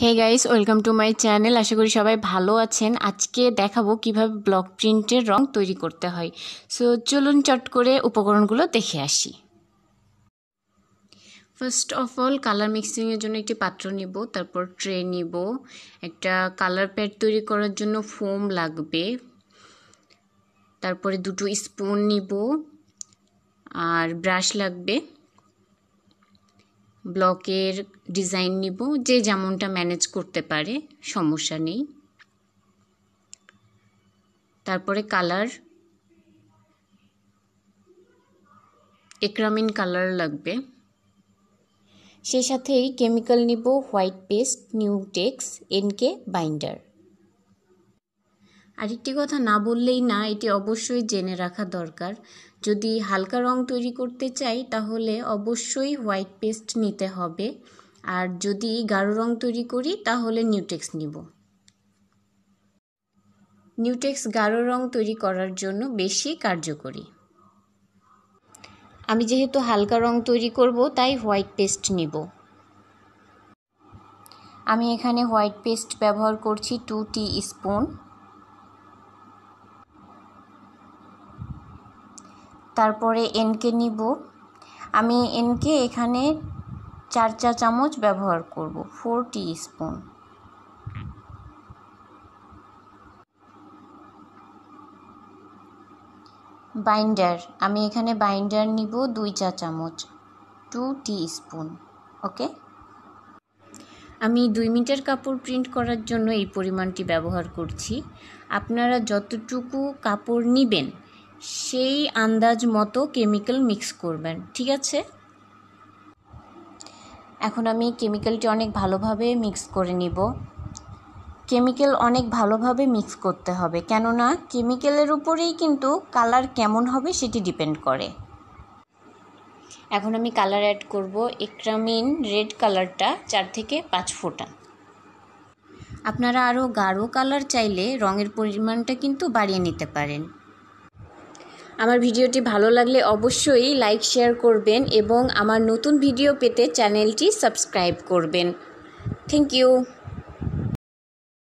hey guys welcome to my channel আশা করি সবাই ভালো আছেন আজকে দেখাবো কিভাবে ব্লক প্রিন্টের রং তৈরি করতে হয় সো চলুন চট করে উপকরণগুলো দেখে আসি ফার্স্ট অফ অল কালার মিক্সিংয়ের জন্য একটি পাত্র নিব তারপর ট্রে নিব একটা কালার প্যাড তৈরি করার জন্য ফোম লাগবে তারপরে দুটো স্পুন নিব আর ব্রাশ লাগবে ব্লকের ডিজাইন নিব যে যেমনটা ম্যানেজ করতে পারে সমস্যা নেই তারপরে কালার একরামিন কালার লাগবে সেই সাথেই কেমিক্যাল নিব white paste Newtex NK binder আরেকটি কথা না বললেই না এটি অবশ্যই জেনে রাখা দরকার যদি হালকা রং তৈরি করতে চাই তাহলে অবশ্যই হোয়াইট পেস্ট নিতে হবে আর যদি গাঢ় রং তৈরি করি তাহলে নিউটেক্স নিব নিউটেক্স গাঢ় রং তৈরি করার জন্য বেশি কার্যকরী আমি যেহেতু হালকা রং তৈরি করব তাই হোয়াইট পেস্ট নিব আমি এখানে হোয়াইট পেস্ট ব্যবহার করছি টু টি স্পুন তারপরে এনকে নিব আমি এনকে এখানে চার চা চামচ ব্যবহার করব ফোর টি স্পুন বাইন্ডার আমি এখানে বাইন্ডার নিব দুই চা চামচ টু টি স্পুন ওকে আমি দুই মিটার কাপড় প্রিন্ট করার জন্য এই পরিমাণটি ব্যবহার করছি আপনারা যতটুকু কাপড় নেবেন সেই আন্দাজ মতো কেমিক্যাল মিক্স করবেন ঠিক আছে এখন আমি কেমিক্যালটি অনেক ভালোভাবে মিক্স করে নিব কেমিক্যাল অনেক ভালোভাবে মিক্স করতে হবে কেননা কেমিক্যালের উপরেই কিন্তু কালার কেমন হবে সেটি ডিপেন্ড করে এখন আমি কালার অ্যাড করব একরামিন রেড কালারটা চার থেকে পাঁচ ফোঁটা আপনারা আরও গাঢ় কালার চাইলে রঙের পরিমাণটা কিন্তু বাড়িয়ে নিতে পারেন আমার ভিডিওটি ভালো লাগলে অবশ্যই লাইক শেয়ার করবেন এবং আমার নতুন ভিডিও পেতে চ্যানেলটি সাবস্ক্রাইব করবেন থ্যাংক ইউ